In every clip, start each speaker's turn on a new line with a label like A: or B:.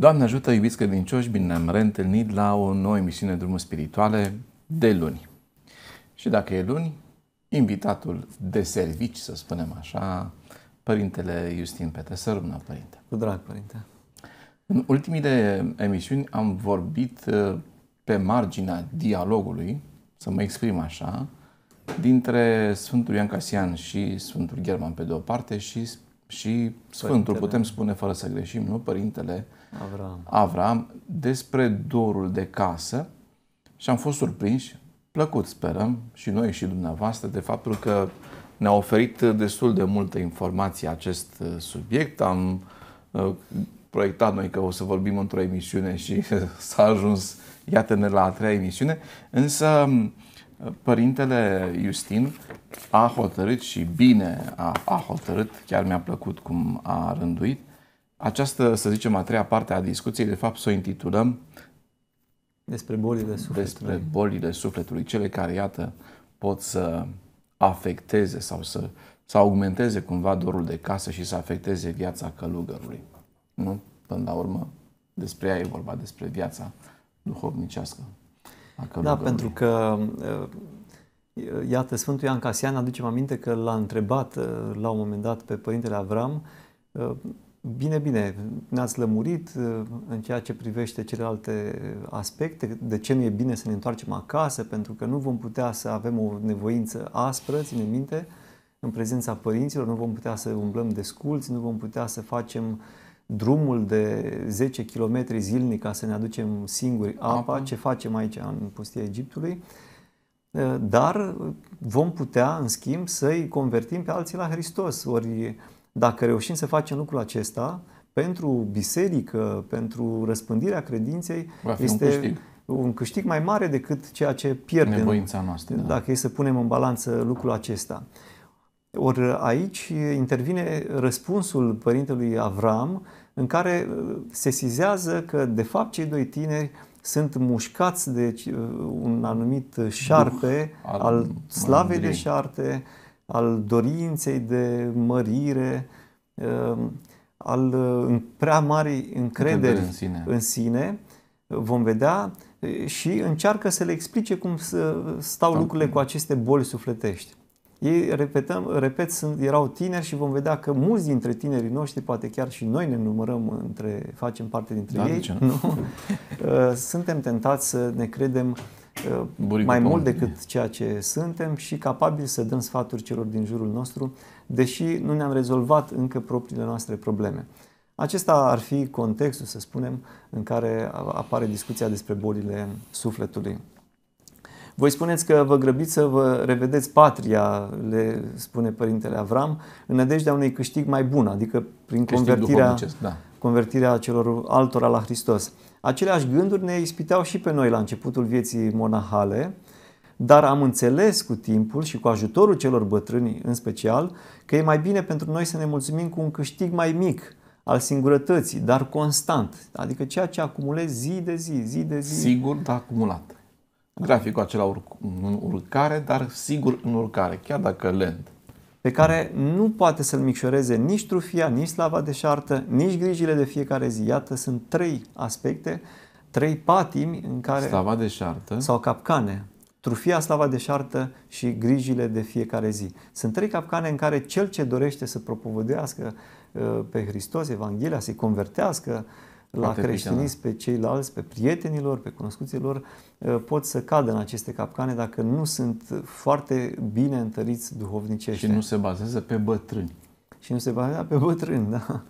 A: Doamne ajută, iubiți credincioși, bine ne-am reîntâlnit la o nouă emisiune Drumul Spirituale de luni. Și dacă e luni, invitatul de servici, să spunem așa, Părintele Justin Petre. Să rămână, Părinte. Cu drag, Părinte. În ultimile emisiuni am vorbit uh, pe marginea dialogului, să mă exprim așa, dintre Sfântul Ioan Casian și Sfântul German pe de o parte și și Sfântul, Părintele. putem spune fără să greșim, nu? Părintele Avram. Avram, despre dorul de casă și am fost surprinși, plăcut sperăm, și noi și dumneavoastră, de faptul că ne-a oferit destul de multă informație acest uh, subiect. Am uh, proiectat noi că o să vorbim într-o emisiune și s-a ajuns, iată-ne, la a treia emisiune, însă Părintele Justin a hotărât și bine a, a hotărât, chiar mi-a plăcut cum a rânduit, această, să zicem, a treia parte a discuției, de fapt, să o intitulăm despre bolile sufletului. Despre bolile sufletului, cele care, iată, pot să afecteze sau să, să augmenteze cumva dorul de casă și să afecteze viața călugărului. Nu? Până la urmă, despre ea e vorba, despre viața duhovnicească. Da, pentru
B: că uh, iată, Sfântul Ioan Casian aducem aminte că l-a întrebat uh, la un moment dat pe Părintele Avram uh, Bine, bine, ne-ați lămurit în ceea ce privește celelalte aspecte, de ce nu e bine să ne întoarcem acasă, pentru că nu vom putea să avem o nevoință aspră, ține minte, în prezența părinților, nu vom putea să umblăm desculți, nu vom putea să facem uh, drumul de 10 km zilnic ca să ne aducem singuri apa, apa. ce facem aici în pustia Egiptului, eh, dar vom putea, în schimb, să-i convertim pe alții la Hristos. Ori dacă reușim să facem lucrul acesta, pentru biserică, pentru răspândirea credinței, este un câștig. un câștig mai mare decât ceea ce pierdem. Nevoința
A: noastră. Da. Dacă
B: da. e să punem în balanță lucrul acesta. Ori aici intervine răspunsul părintelui Avram, în care uh, se sizează că, de fapt, cei doi tineri sunt mușcați de uh, un anumit șarpe Duh, al, al slavei mândrii. de șarte, al dorinței de mărire, um, al uh, prea mari încrederi în sine. în sine. Vom vedea și încearcă să le explice cum stau Stau lucrurile cu aceste boli sufletești. Ei, repetăm, repet, sunt, erau tineri și vom vedea că mulți dintre tinerii noștri, poate chiar și noi ne numărăm între, facem parte dintre da, ei, nu? nu? Uh, suntem tentați să ne credem uh, Buricul mai mult decât ceea ce suntem și capabili să dăm sfaturi celor din jurul nostru, deși nu ne-am rezolvat încă propriile noastre probleme. Acesta ar fi contextul, să spunem, în care apare discuția despre bolile sufletului. Voi spuneți că vă grăbiți să vă revedeți patria, le spune Părintele Avram, în nădejdea unui câștig mai bun, adică prin câștig convertirea, da. convertirea celor altora la Hristos. Aceleași gânduri ne ispiteau și pe noi la începutul vieții monahale, dar am înțeles cu timpul și cu ajutorul celor bătrâni în special că e mai bine pentru noi să ne mulțumim cu un câștig mai mic al singurătății, dar constant, adică ceea ce acumulezi zi de zi, zi de zi.
A: Sigur, dar acumulat graficul
B: acela în urcare, dar sigur în urcare, chiar dacă lent. Pe care nu poate să-l micșoreze nici trufia, nici slava de șartă, nici grijile de fiecare zi. Iată, sunt trei aspecte, trei patimi în care... Slava de șartă. Sau capcane. Trufia, slava de șartă și grijile de fiecare zi. Sunt trei capcane în care cel ce dorește să propovădească uh, pe Hristos, Evanghelia, să-i convertească, la creștinism, da. pe ceilalți, pe prietenilor, pe cunoscuților, uh, pot să cadă în aceste capcane dacă nu sunt foarte bine întăriți duhovnicește. Și nu se bazează pe bătrâni. Și nu se bazează pe bătrâni, da.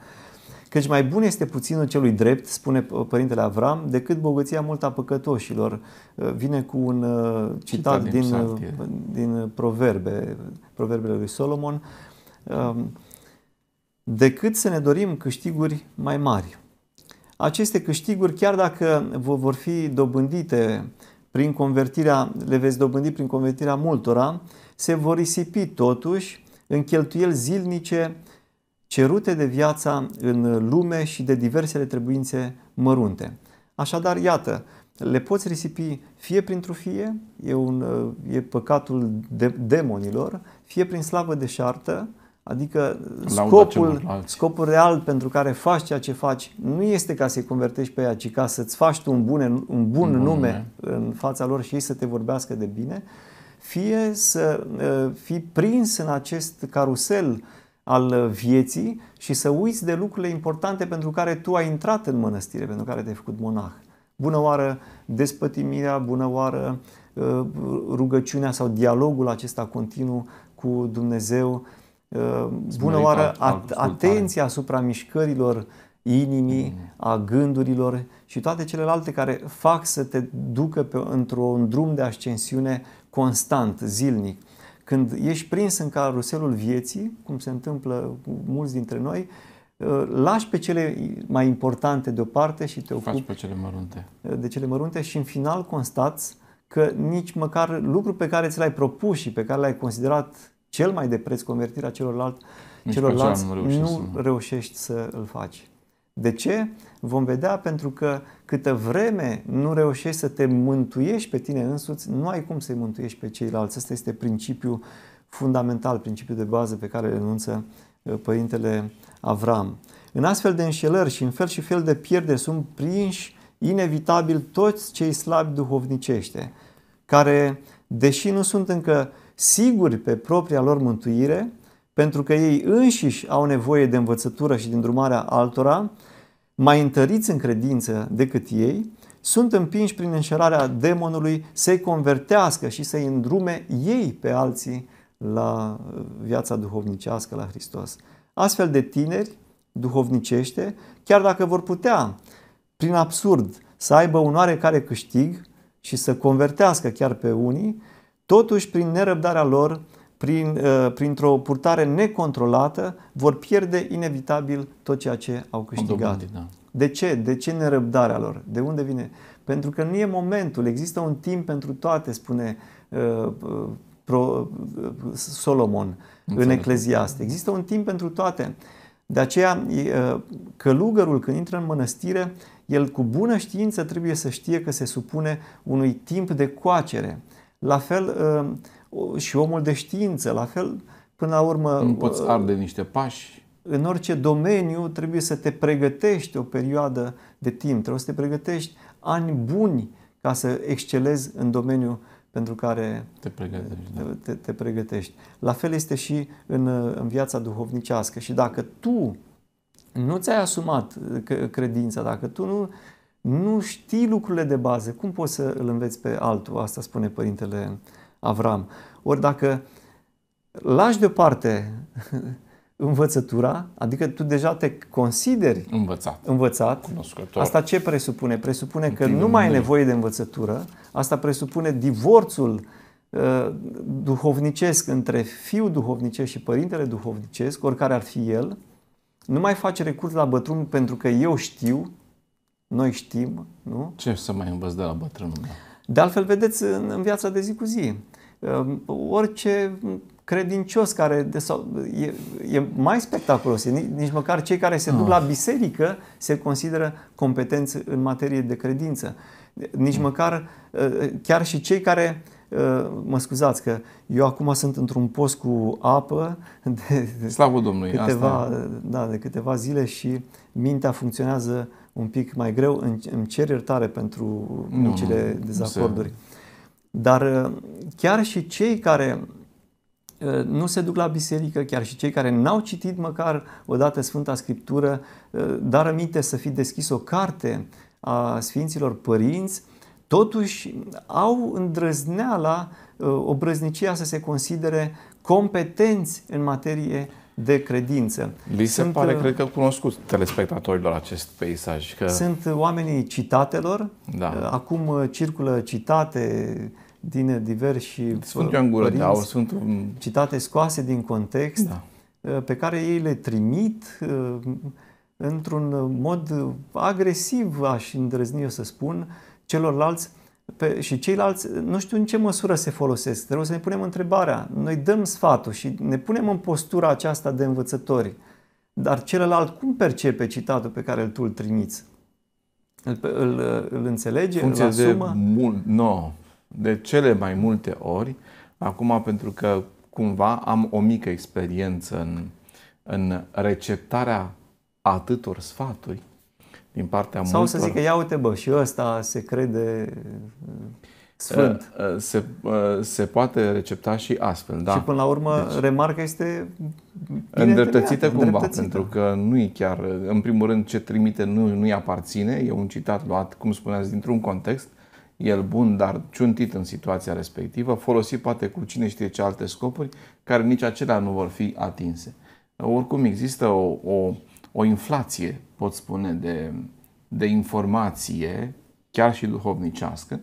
B: Căci mai bun este puținul celui drept, spune Părintele Avram, decât bogăția mult a păcătoșilor. Uh, vine cu un uh, citat, citat din, din, din proverbe, proverbele lui Solomon, um, decât să ne dorim câștiguri mai mari aceste câștiguri, chiar dacă vor fi dobândite prin convertirea, le veți dobândi prin convertirea multora, se vor risipi totuși în cheltuieli zilnice cerute de viața în lume și de diversele trebuințe mărunte. Așadar, iată, le poți risipi fie printr-o fie, e, un, e păcatul de, demonilor, fie prin slavă șartă, Adică scopul, scopul real pentru care faci ceea ce faci nu este ca să-i convertești pe ea, ci ca să-ți faci tu un, bune, un bun, un bun nume, în fața lor și ei să te vorbească de bine, fie să uh, ă, fii prins în acest carusel al ă, vieții și să uiți de lucrurile importante pentru care tu ai intrat în mănăstire, pentru care te-ai făcut monah. Bună oară despătimirea, bună oară uh, rugăciunea sau dialogul acesta continuu cu Dumnezeu, bună oară, atenția atenție asupra mișcărilor inimii, a gândurilor și toate celelalte care fac să te ducă pe, într-un drum de ascensiune constant, zilnic. Când ești prins în caruselul vieții, cum se întâmplă cu mulți dintre noi, ă, lași pe cele mai importante deoparte și te ocupi pe cele mărunte. Ă, de cele mărunte și în final constați că nici măcar lucru pe care ți l-ai propus și pe care l-ai considerat cel mai de preț convertirea celorlalți, Nici celorlalți, nu, reușești nu să... reușești să îl faci. De ce? Vom vedea pentru că câtă vreme nu reușești să te mântuiești pe tine însuți, nu ai cum să-i mântuiești pe ceilalți. Asta este principiul fundamental, principiul de bază pe care îl enunță uh, părintele Avram. În astfel de înșelări și în fel și fel de pierderi sunt prinși inevitabil toți cei slabi duhovnicește, care, deși nu sunt încă siguri pe propria lor mântuire, pentru că ei înșiși au nevoie de învățătură și de îndrumarea altora, mai întăriți în credință decât ei, sunt împinși prin înșelarea demonului să-i convertească și să-i îndrume ei pe alții la uh, viața duhovnicească, la Hristos. Astfel de tineri duhovnicește, chiar dacă vor putea, prin absurd, să aibă un oarecare câștig și să convertească chiar pe unii, Totuși, prin nerăbdarea lor, prin, uh, printr-o purtare necontrolată, vor pierde inevitabil tot ceea ce au câștigat. Da. De ce? De ce nerăbdarea lor? De unde vine? Pentru că nu e momentul, există un timp pentru toate, spune uh, uh pro, uh, Solomon Înțeleg. în Ecleziast. Există un timp pentru toate. De aceea, uh, călugărul când intră în mănăstire, el cu bună știință trebuie să știe că se supune unui timp de coacere. Uh, la fel uh, și omul de știință, la fel până la urmă... Nu poți uh, arde niște pași. În orice domeniu trebuie să te pregătești o perioadă de timp, trebuie să te pregătești ani buni ca să excelezi în domeniul pentru care te pregătești. Te, da. uh, te, te pregătești. La fel este și în, în viața duhovnicească. Și dacă tu nu ți-ai asumat credința, dacă tu nu nu știi lucrurile de bază, cum poți să îl înveți pe altul? Asta spune părintele Avram. Ori dacă lași deoparte învățătura, adică tu deja te consideri învățat. învățat. Cunoscător. Asta ce presupune? Presupune că nu mai ai nevoie de învățătură. Asta presupune divorțul uh, duhovnicesc între fiul duhovnicesc și părintele duhovnicesc, oricare ar fi el. Nu mai faci recurs la bătrân pentru că eu știu, noi știm, nu? Ce să mai învăț de la bătrânul meu? De altfel, vedeți, în, viața de zi cu zi, um, orice credincios care de, sau, e, e mai spectaculos, e, nici măcar cei care se duc la ah. biserică se consideră competenți în materie de credință. Nici hmm. măcar uh, chiar și cei care uh, mă scuzați că eu acum sunt într-un post cu apă de
A: Slavă Domnului, câteva, asta...
B: da, de câteva zile și mintea funcționează un pic mai greu, îmi cer iertare pentru micile dezacorduri. Dar uh, chiar și cei care uh, nu se duc la biserică, chiar și cei care n-au citit măcar odată Sfânta Scriptură, uh, dar aminte să fi deschis o carte a Sfinților Părinți, totuși au îndrăzneala, obrăznicia să se considere competenți în materie de credințe. Li se sunt, pare, uh, cred
A: că, cunoscut telespectatorilor acest peisaj? Că... Sunt
B: oamenii citatelor. Da. Uh, acum uh, circulă citate din diversi Sunt eu în gură părinți, de aur, sunt... citate scoase din context, da. pe care ei le trimit într-un mod agresiv, aș îndrăzni eu să spun, celorlalți pe, și ceilalți nu știu în ce măsură se folosesc. Trebuie să ne punem întrebarea. Noi dăm sfatul și ne punem în postura aceasta de învățători. Dar celălalt cum percepe citatul pe care tu îl trimiți? Îl, îl, îl înțelege? Funcție îl asumă?
A: De, mul- no. de cele mai multe ori, acum pentru că cumva am o mică experiență în, în receptarea atâtor sfaturi, din partea Sau multor. să zică,
B: ia uite bă, și ăsta se crede uh, sfânt.
A: Uh, uh, se, se poate recepta și astfel, da. Și până la urmă, deci, remarca
B: este îndreptățită cumva, îndreptățită. pentru
A: că nu e chiar, în primul rând, ce trimite nu, nu-i aparține, e un citat luat, cum spuneați, dintr-un context, el bun, dar ciuntit în situația respectivă, folosit poate cu cine știe ce alte scopuri, care nici acelea nu vor fi atinse. Oricum există o, o o inflație, pot spune, de, de informație, chiar și duhovnicească,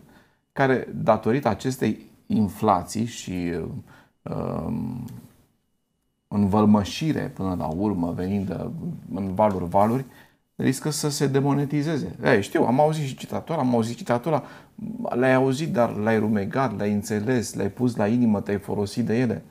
A: care, datorită acestei inflații și um, învălmășire până la urmă, venind în valuri, valuri, riscă să se demonetizeze. E, știu, am auzit și citatura, am auzit citatura, l-ai auzit, dar l-ai rumegat, l-ai
B: înțeles, l-ai pus la inimă, te-ai folosit de ele.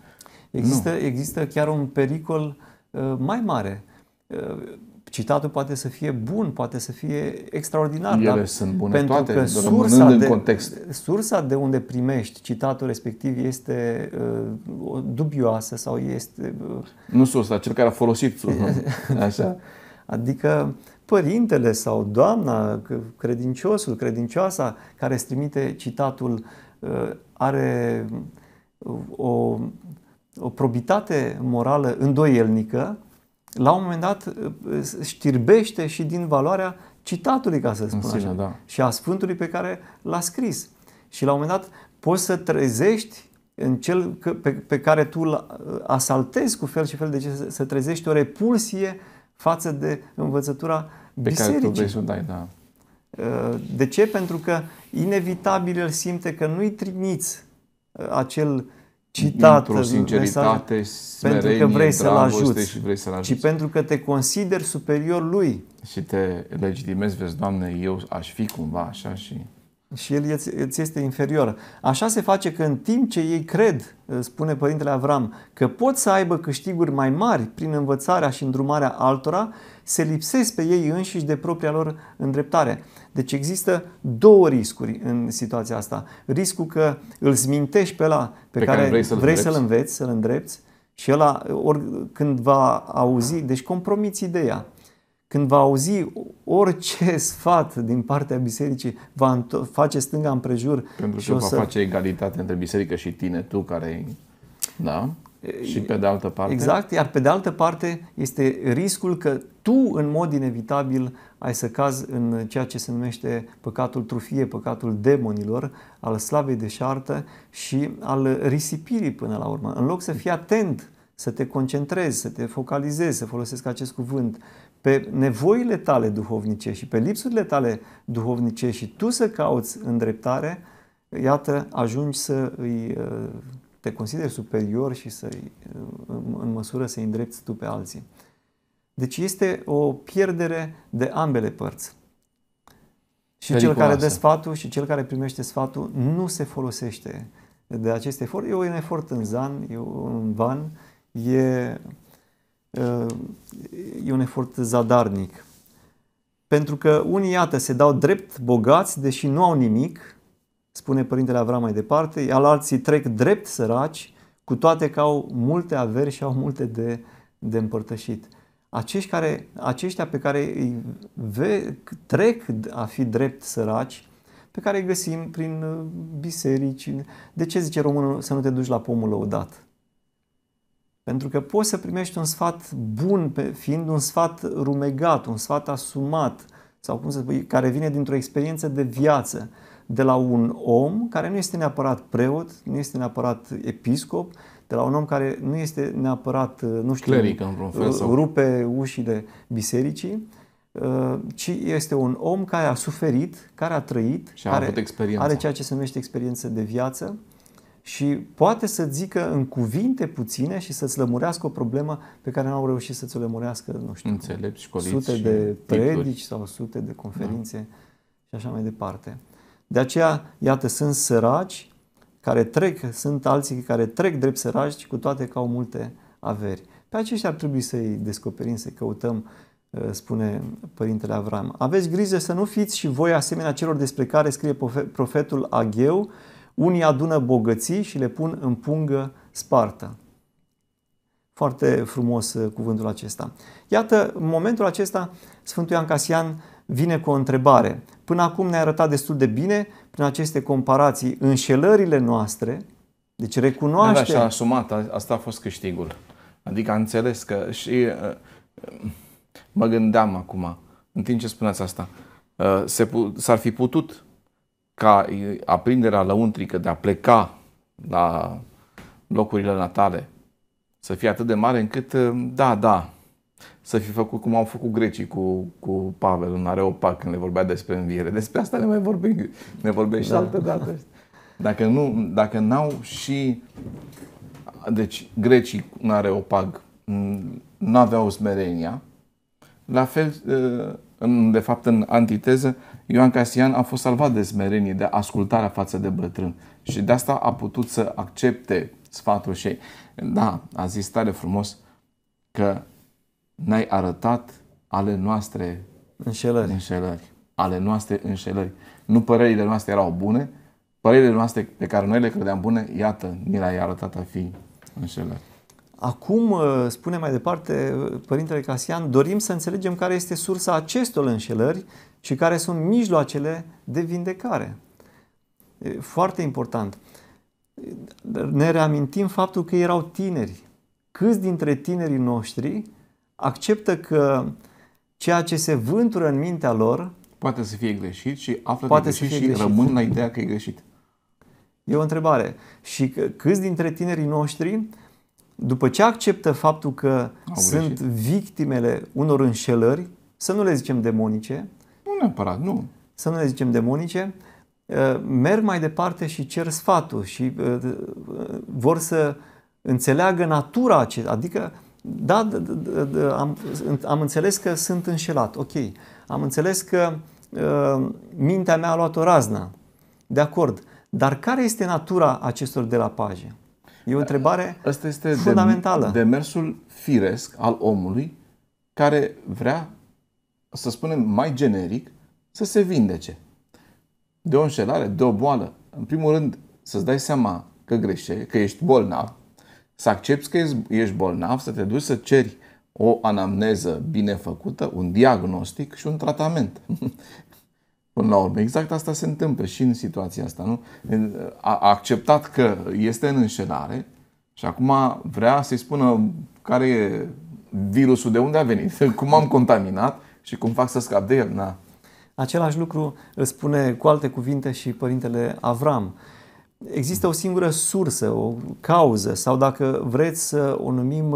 B: Există, există chiar un pericol uh, mai mare Uh, citatul poate să fie bun, poate să fie extraordinar. Ele dar sunt bune pentru toate, că sursa de, context. Sursa de unde primești citatul respectiv este uh, dubioasă sau este... Uh, nu sursa, cel care a folosit sursa. Așa. Adică părintele sau doamna, credinciosul, credincioasa care îți trimite citatul uh, are uh, o, o probitate morală îndoielnică la un moment dat uh, uh, știrbește și din valoarea citatului, ca să spun sine, așa, da. și a sfântului pe care l-a scris. Și la un moment dat poți să trezești în cel pe, pe care tu îl uh, asaltezi cu fel și fel de ce să trezești o repulsie față de învățătura pe bisericii. care tu dai, da. De ce? Pentru că inevitabil el simte că nu-i trimiți acel citat într-o sinceritate, mesaj, pentru că vrei să-l ajuți, și vrei să-l ajuți, ci pentru că te consider superior lui. Și te legitimezi, vezi, Doamne, eu aș fi cumva așa și... Și el îți este inferior. Așa se face că în timp ce ei cred, spune Părintele Avram, că pot să aibă câștiguri mai mari prin învățarea și îndrumarea altora, se lipsesc pe ei înșiși de propria lor îndreptare. Deci există două riscuri în situația asta. Riscul că îl zmintești pe la pe, pe care, care vrei să-l vrei să-l înveți, să-l îndrepți și ăla ori, când va auzi, deci compromiți ideea. Când va auzi orice sfat din partea bisericii, va face stânga împrejur. Pentru și că o va să... face
A: egalitate între biserică și tine, tu care... Da? Și pe de altă parte. Exact,
B: iar pe de altă parte este riscul că tu, în mod inevitabil, ai să cazi în ceea ce se numește păcatul trufie, păcatul demonilor, al slavei de șartă și al risipirii până la urmă. În loc să fii atent, să te concentrezi, să te focalizezi, să folosesc acest cuvânt, pe nevoile tale duhovnice și pe lipsurile tale duhovnice și tu să cauți îndreptare, iată, ajungi să îi uh, te consideri superior și să, în măsură să îi îndrepti tu pe alții. Deci este o pierdere de ambele părți. Și Periculoasă. cel care dă sfatul și cel care primește sfatul nu se folosește de acest efort. E un efort în zan, e un van, e, e un efort zadarnic. Pentru că unii, iată, se dau drept bogați, deși nu au nimic, spune Părintele Avram mai departe, al alții trec drept săraci, cu toate că au multe averi și au multe de, de împărtășit. Acești care, aceștia pe care îi ve, trec a fi drept săraci, pe care îi găsim prin uh, biserici. De ce zice românul să nu te duci la pomul lăudat? Pentru că poți să primești un sfat bun, fiind un sfat rumegat, un sfat asumat, sau cum să spui, care vine dintr-o experiență de viață de la un om care nu este neapărat preot, nu este neapărat episcop, de la un om care nu este neapărat, uh, nu știu, Cleric, în vreun fel, uh, sau... rupe ușile bisericii, uh, ci este un om care a suferit, care a trăit, și a care avut are ceea ce se numește experiență de viață și poate să zică în cuvinte puține și să-ți lămurească o problemă pe care n-au reușit să-ți o lămurească, nu știu, Înțelepți, sute de predici sau sute de conferințe da. și așa mai departe. De aceea, iată, sunt săraci care trec, sunt alții care trec drept săraci, cu toate că au multe averi. Pe aceștia ar trebui să-i descoperim, să-i căutăm, uh, spune Părintele Avram. Aveți grijă să nu fiți și voi asemenea celor despre care scrie profetul Agheu, unii adună bogății și le pun în pungă spartă. Foarte frumos uh, cuvântul acesta. Iată, în momentul acesta, Sfântul Ioan Casian vine cu o întrebare. Până acum ne-a arătat destul de bine prin aceste comparații înșelările noastre. deci recunoaște... și-a
A: asumat, asta a fost câștigul. Adică a înțeles că și uh, uh, mă gândeam acum, în timp ce spuneați asta, uh, s-ar fi putut ca aprinderea lăuntrică de a pleca la locurile natale să fie atât de mare încât, da, da, să fi făcut cum au făcut grecii cu, cu Pavel în Areopag când le vorbea despre înviere. Despre asta ne mai vorbim, ne și da. altă dată. Dacă nu, dacă n-au și deci grecii în Areopag nu aveau smerenia, la fel, ă, în, de fapt, în antiteză, Ioan Casian a fost salvat de smerenie, de ascultarea față de bătrân. Și de asta a putut să accepte sfatul și da, a zis tare frumos că ne ai arătat ale noastre înșelări. înșelări. Ale noastre înșelări. Nu părerile noastre erau bune, părerile noastre pe care noi le credeam bune, iată, ni le-ai arătat a fi înșelări.
B: Acum, uh, spune mai departe uh, Părintele Casian, dorim să înțelegem care este sursa acestor înșelări și care sunt mijloacele de vindecare. E foarte important. Ne reamintim faptul că erau tineri. Câți dintre tinerii noștri acceptă că ceea ce se vântură în mintea lor poate să
A: fie greșit și află poate greșit să fie și greșit. rămân la ideea
B: că e greșit. E o întrebare. Și câți dintre tinerii noștri, după ce acceptă faptul că Au sunt greșit. victimele unor înșelări, să nu le zicem demonice, nu neapărat, nu. Să nu le zicem demonice, ă, merg mai departe și cer sfatul și ă, ă, vor să înțeleagă natura acestea. adică da, am, am înțeles că sunt înșelat, ok. Am înțeles că uh, mintea mea a luat o raznă. De acord. Dar care este natura acestor derapaje? E o întrebare Asta este fundamentală.
A: demersul firesc al omului care vrea, să spunem mai generic, să se vindece. De o înșelare, de o boală. În primul rând, să-ți dai seama că greșești, că ești bolnav, să accepti că ești bolnav, să te duci să ceri o anamneză bine făcută, un diagnostic și un tratament. Până la urmă, exact asta se întâmplă și în situația asta. Nu? A acceptat că este în înșelare și acum vrea să-i spună care e virusul, de unde a venit, cum am contaminat și cum fac să scap de el. Na.
B: Același lucru spune cu alte cuvinte și părintele Avram există o singură sursă, o cauză sau dacă vreți să o numim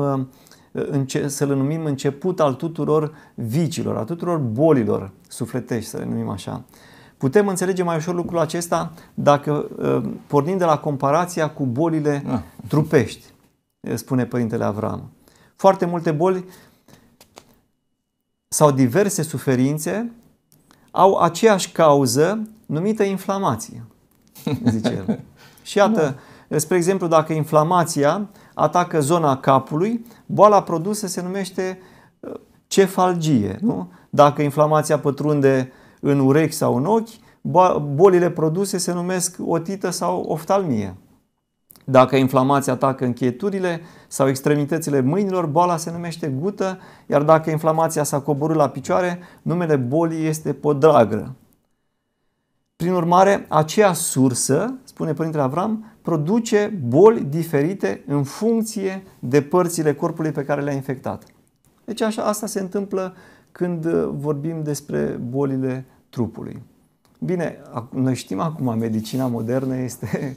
B: uh, să-l numim început al tuturor vicilor, al tuturor bolilor sufletești, să le numim așa. Putem înțelege mai ușor lucrul acesta dacă uh, pornim de la comparația cu bolile da. trupești, uh, spune Părintele Avram. Foarte multe boli sau diverse suferințe au aceeași cauză numită inflamație, zice el. Și iată, da. spre exemplu, dacă inflamația atacă zona capului, boala produsă se numește uh, cefalgie. Nu? Dacă inflamația pătrunde în urechi sau în ochi, bolile produse se numesc otită sau oftalmie. Dacă inflamația atacă încheieturile sau extremitățile mâinilor, boala se numește gută, iar dacă inflamația s-a coborât la picioare, numele bolii este podragră. Prin urmare, aceea sursă spune Părintele Avram, produce boli diferite în funcție de părțile corpului pe care le-a infectat. Deci așa, asta se întâmplă când vorbim despre bolile trupului. Bine, noi știm acum, medicina modernă este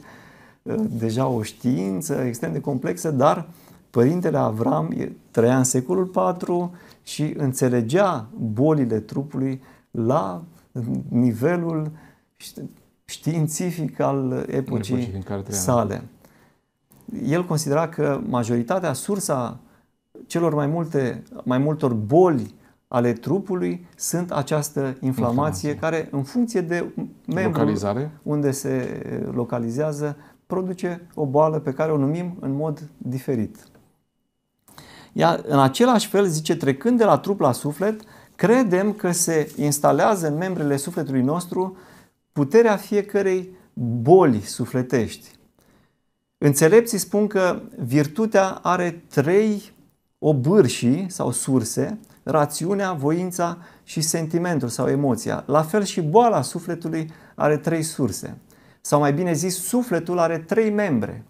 B: uh, deja o știință extrem de complexă, dar Părintele Avram trăia în secolul IV și înțelegea bolile trupului la nivelul științific al epocii, epocii în care sale. El considera că majoritatea, sursa celor mai, multe, mai multor boli ale trupului sunt această inflamație, inflamație. care, în funcție de membrul unde se localizează, produce o boală pe care o numim în mod diferit. Iar în același fel, zice, trecând de la trup la suflet, credem că se instalează în membrele sufletului nostru puterea fiecărei boli sufletești. Înțelepții spun că virtutea are trei obârșii sau surse, rațiunea, voința și sentimentul sau emoția. La fel și boala sufletului are trei surse. Sau mai bine zis, sufletul are trei membre,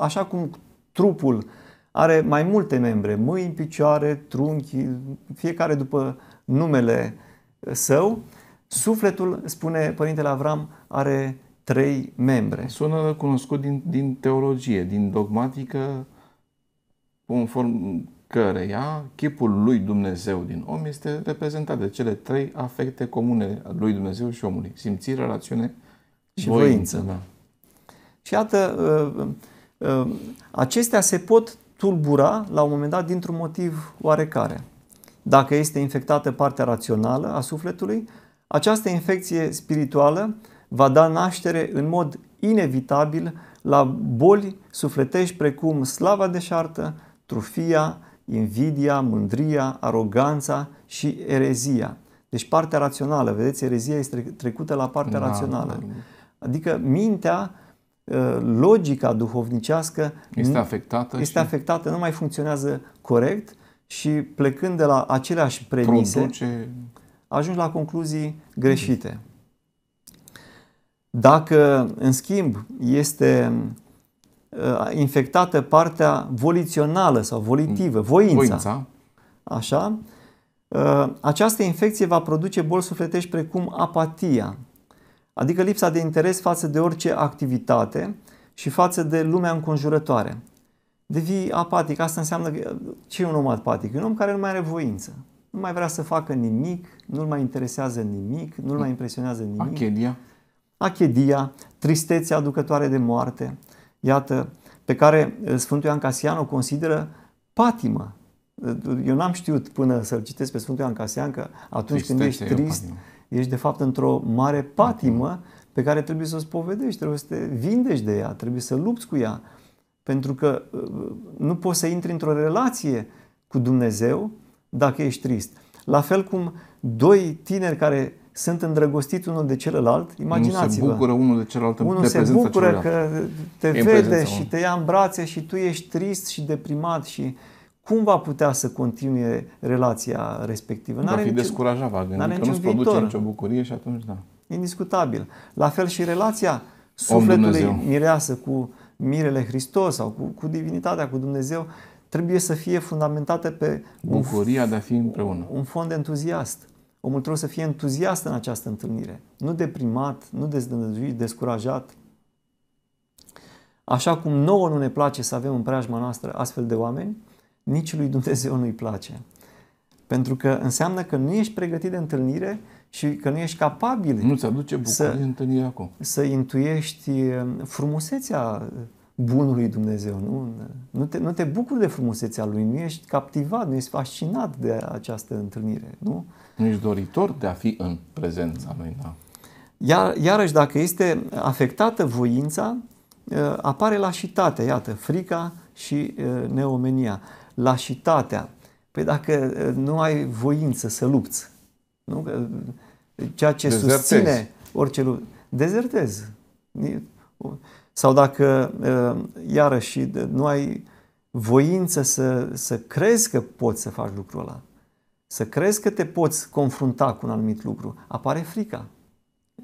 B: așa cum trupul are mai multe membre, mâini, picioare, trunchi, fiecare după numele său. Sufletul, spune Părintele Avram, are trei membre. Sună cunoscut din, din
A: teologie, din dogmatică, conform căreia chipul lui Dumnezeu din om este reprezentat de cele trei afecte comune lui Dumnezeu
B: și omului. Simțire, rațiune și voință. voință. Da. Și iată, ă, ă, ă, acestea se pot tulbura la un moment dat dintr-un motiv oarecare. Dacă este infectată partea rațională a sufletului, această infecție spirituală va da naștere în mod inevitabil la boli sufletești precum slava deșartă, trufia, invidia, mândria, aroganța și erezia. Deci partea rațională, vedeți, erezia este trecută la partea da, rațională. Da, da. Adică mintea, ă, logica duhovnicească este afectată, este și... afectată, nu mai funcționează corect și plecând de la aceleași premise, produce ajungi la concluzii greșite. Dacă, în schimb, este uh, infectată partea volițională sau volitivă, mm. voința, voința. așa, uh, această infecție va produce boli sufletești precum apatia, adică lipsa de interes față de orice activitate și față de lumea înconjurătoare. Devii apatic, asta înseamnă că ce e un om apatic? E un om care nu mai are voință nu mai vrea să facă nimic, nu-l mai interesează nimic, nu-l mai impresionează nimic. Achedia. Achedia, tristețea aducătoare de moarte, iată, pe care eh, Sfântul Ioan Casian o consideră patimă. Eh, eu n-am știut până să-l citesc pe Sfântul Ioan Casian că atunci Tristețe când ești trist, ești de fapt într-o mare patimă, patimă pe care trebuie să o spovedești, trebuie să te vindești de ea, trebuie să lupți cu ea. Pentru că eh, nu poți să intri într-o relație cu Dumnezeu dacă ești trist. La fel cum doi tineri care sunt îndrăgostiți unul de celălalt, imaginați-vă. Unul se bucură unul de celălalt Unul de se bucură că te e vede și te ia în brațe și tu ești trist și deprimat și cum va putea să continue relația respectivă? N-are va fi nicio, descurajat, va gândi că nu-ți produce viitor. nicio bucurie și atunci da. Indiscutabil. La fel și relația sufletului mireasă cu mirele Hristos sau cu, cu divinitatea, cu Dumnezeu, trebuie să fie fundamentate pe bucuria un, de a fi împreună. Un fond entuziast. Omul trebuie să fie entuziast în această întâlnire, nu deprimat, nu dezdănăduit, descurajat. Așa cum nouă nu ne place să avem în preajma noastră astfel de oameni, nici lui Dumnezeu nu-i place. Pentru că înseamnă că nu ești pregătit de întâlnire și că nu ești capabil nu-ți aduce bucurie să, întâlnirea acum. să intuiești uh, frumusețea uh, bunul lui Dumnezeu. Nu, nu, te, nu te bucuri de frumusețea lui, nu ești captivat, nu ești fascinat de această întâlnire. Nu,
A: nu ești doritor de a fi în prezența lui. Da.
B: Iar, iarăși, dacă este afectată voința, ă, apare lașitatea, iată, frica și ă, neomenia. Lașitatea. Păi dacă ă, nu ai voință să lupți, nu? ceea ce Dezertezi. susține orice luptă, dezertez. Sau dacă, ă, iarăși, nu ai voință să, să crezi că poți să faci lucrul ăla, să crezi că te poți confrunta cu un anumit lucru, apare frica.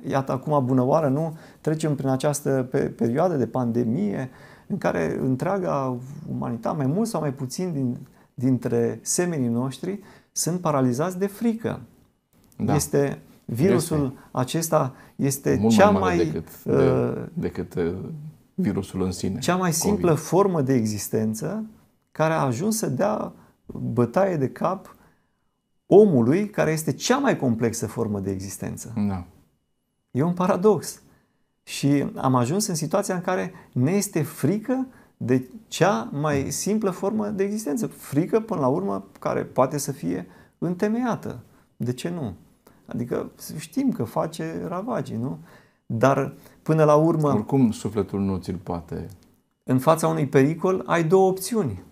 B: Iată, acum, bună oară, nu? Trecem prin această perioadă de pandemie în care întreaga umanitate, mai mult sau mai puțin din, dintre semenii noștri, sunt paralizați de frică. Da. Este Virusul este. acesta este Mult cea mai, mai decât, uh, de,
A: decât uh, virusul în sine. Cea mai
B: simplă COVID. formă de existență care a ajuns să dea bătaie de cap omului care este cea mai complexă formă de existență. Da. E un paradox. Și am ajuns în situația în care ne este frică de cea mai mm. simplă formă de existență. Frică, până la urmă, care poate să fie întemeiată. De ce nu? Adică știm că face ravagii, nu? Dar până la urmă... Oricum sufletul nu ți-l poate... În fața unui pericol ai două opțiuni.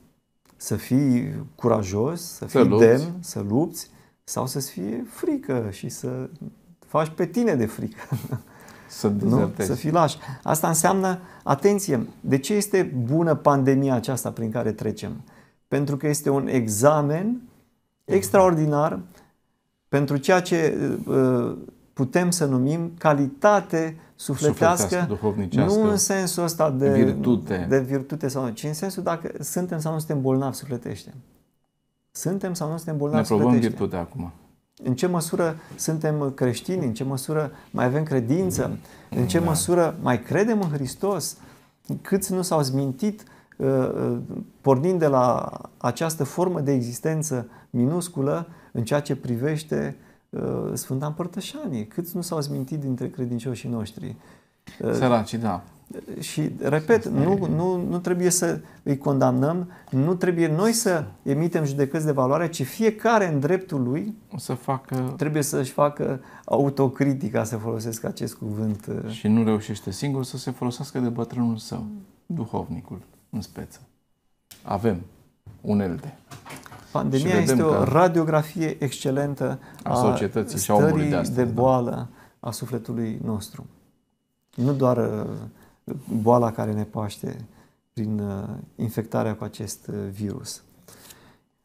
B: Să fii curajos, să, să fii lupți. demn, să lupți sau să-ți fie frică și să faci pe tine de frică. Să Nu? Să fii lași. Asta înseamnă, atenție, de ce este bună pandemia aceasta prin care trecem? Pentru că este un examen extraordinar pentru ceea ce uh, putem să numim calitate sufletească, sufletească nu în sensul ăsta de virtute. de virtute sau nu, ci în sensul dacă suntem sau nu suntem bolnavi sufletește. Suntem sau nu suntem bolnavi ne sufletește. Ne probăm virtutea acum. În ce măsură suntem creștini, în ce măsură mai avem credință, mm. în ce da. măsură mai credem în Hristos, câți nu s-au zmintit uh, uh, pornind de la această formă de existență minusculă, în ceea ce privește uh, Sfânta Împărtășanie, câți nu s-au zmintit dintre credincioșii noștri? Uh, Săraci, da. Uh, și, repet, nu, nu, nu trebuie să îi condamnăm, nu trebuie noi să emitem judecăți de valoare, ci fiecare în dreptul lui o să facă... trebuie să-și facă autocritica, să folosesc acest cuvânt. Și nu reușește singur să se folosească de bătrânul său, duhovnicul,
A: în speță. Avem unelte. Pandemia este o
B: radiografie excelentă a, a societății și a omului de, astăzi, de da. boală da? a sufletului nostru. Nu doar uh, boala care ne paște prin uh, infectarea cu acest uh, virus.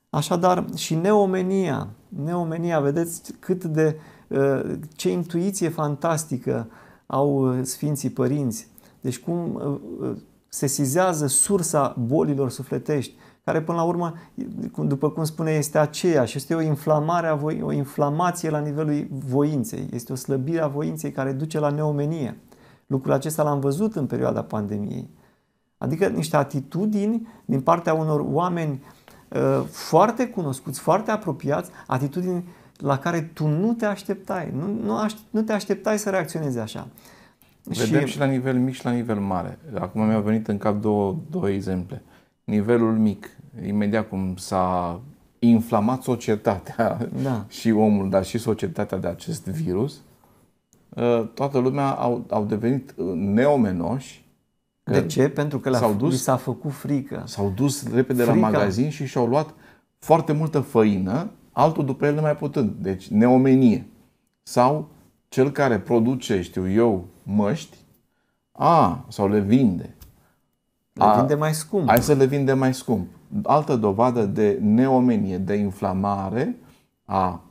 B: Așadar, și neomenia, neomenia, vedeți cât de ce intuiție fantastică au Sfinții Părinți. Deci cum se sizează sursa bolilor sufletești, care până la urmă, după cum spune, este aceeași. Este o inflamare a vo- o inflamație la nivelul voinței. Este o slăbire a voinței care duce la neomenie. Lucrul acesta l-am văzut în perioada pandemiei. Adică niște atitudini din partea unor oameni uh, foarte cunoscuți, foarte apropiați, atitudini la care tu nu te așteptai. Nu, nu, aș, nu te așteptai să reacționezi așa.
A: Vedem și, și la nivel mic și la nivel mare. Acum mi-au venit în cap două, două exemple. Nivelul mic imediat cum s-a inflamat societatea da. și omul, dar și societatea de acest virus, uh, toată lumea au, au devenit uh, neomenoși. De ce? Pentru că s-au dus, s-a
B: făcut frică. S-au dus repede Frica. la magazin
A: și și-au luat foarte multă făină, altul după el mai putând. Deci neomenie. Sau cel care produce, știu eu, măști, a, sau le vinde. Le a, vinde mai scump. Hai să le vinde mai scump altă dovadă de neomenie, de inflamare a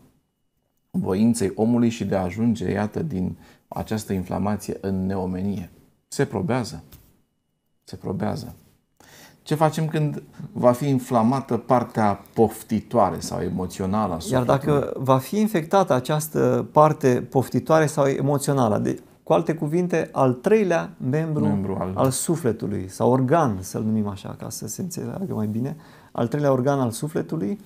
A: voinței omului și de a ajunge, iată, din această inflamație în neomenie. Se probează. Se probează. Ce facem când va fi inflamată partea poftitoare sau emoțională? Iar dacă
B: va fi infectată această parte poftitoare sau emoțională, de, deci, cu alte cuvinte, al treilea membru, membru al... al sufletului, sau organ, să-l numim așa, ca să se înțeleagă mai bine, al treilea organ al sufletului,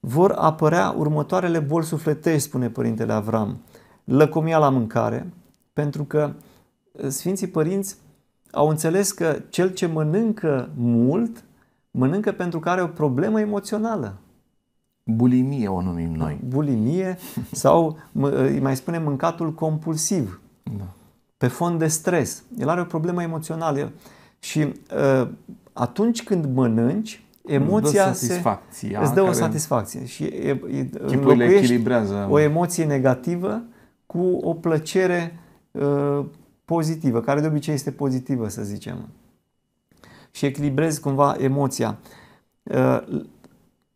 B: vor apărea următoarele boli sufletești, spune Părintele Avram. Lăcomia la mâncare, pentru că eh, Sfinții Părinți au înțeles că cel ce mănâncă mult, mănâncă pentru că are o problemă emoțională. Bulimie o numim noi. Bulimie sau îi mai spune mâncatul compulsiv. Da. Pe fond de stres. El are o problemă emoțională. Și uh, atunci când mănânci, emoția îți dă satisfacția se, îți dă o satisfacție și e, e, echilibrează o emoție negativă cu o plăcere uh, pozitivă, care de obicei este pozitivă, să zicem. Și echilibrezi cumva emoția. Ă,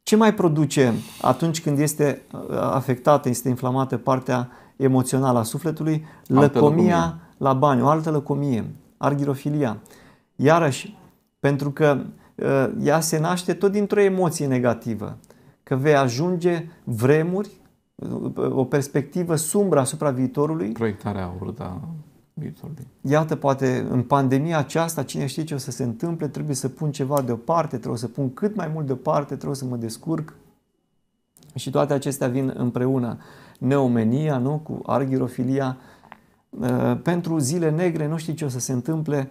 B: ce mai produce atunci când este afectată, este inflamată partea uh, emoțională a sufletului, Altă lăcomia, lăcomie. la bani, o altă lăcomie, argirofilia. Iarăși, pentru că ă, ea se naște tot dintr-o emoție negativă, că vei ajunge vremuri, o perspectivă sumbră asupra viitorului. Proiectarea urâtă da, viitorului. Iată, poate în pandemia aceasta, cine știe ce o să se întâmple, trebuie să pun ceva deoparte, trebuie să pun cât mai mult deoparte, trebuie să mă descurc. Și toate acestea vin împreună neomenia, nu? cu argirofilia, ă, pentru zile negre, nu știi ce o să se întâmple.